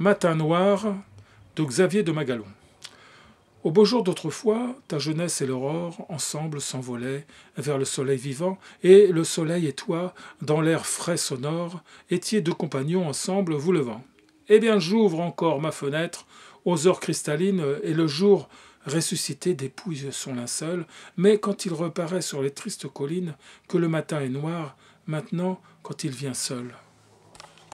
Matin noir de Xavier de Magalon. Au beau jour d'autrefois, ta jeunesse et l'aurore ensemble s'envolaient vers le soleil vivant, et le soleil et toi, dans l'air frais sonore, étiez deux compagnons ensemble vous levant. Eh bien, j'ouvre encore ma fenêtre aux heures cristallines, et le jour ressuscité dépouille son linceul, mais quand il reparaît sur les tristes collines, que le matin est noir, maintenant quand il vient seul.